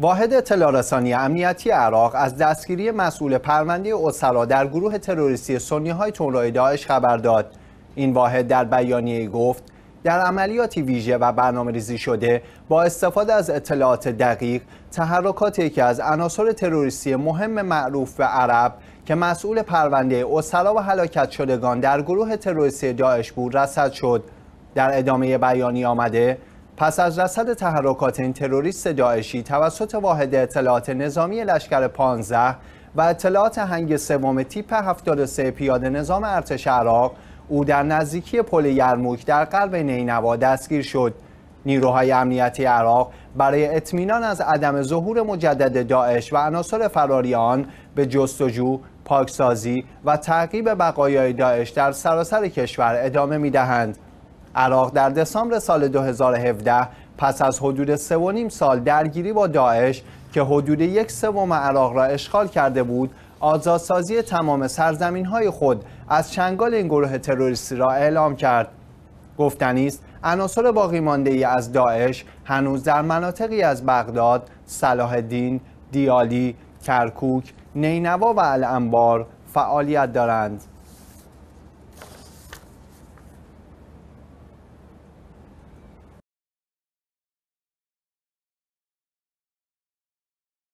واحد اطلاع رسانی امنیتی عراق از دستگیری مسئول پرونده اسرا در گروه تروریستی سنی های تونرای داعش خبر داد این واحد در بیانیه گفت در عملیاتی ویژه و برنامه ریزی شده با استفاده از اطلاعات دقیق تحرکات یکی از عناصر تروریستی مهم معروف به عرب که مسئول پرونده اسرا و حلاکت شدگان در گروه تروریستی داعش بود رصد شد در ادامه بیانیه آمده پس از رصد تحرکات این تروریست داعشی توسط واحد اطلاعات نظامی لشکر 15 و اطلاعات هنگ سوم تیپ 73 پیاده نظام ارتش عراق او در نزدیکی پل یرموک در قلب نینوا دستگیر شد نیروهای امنیتی عراق برای اطمینان از عدم ظهور مجدد داعش و عناصر فراری آن به جستجو پاکسازی و تعقیب بقایای داعش در سراسر کشور ادامه میدهند عراق در دسامبر سال 2017 پس از حدود سه و نیم سال درگیری با داعش که حدود یک سوم عراق را اشغال کرده بود آزادسازی تمام سرزمین های خود از چنگال این گروه تروریستی را اعلام کرد گفتنی است عناصر باقی مانده ای از داعش هنوز در مناطقی از بغداد، صلاح دیالی، کرکوک، نینوا و الانبار فعالیت دارند.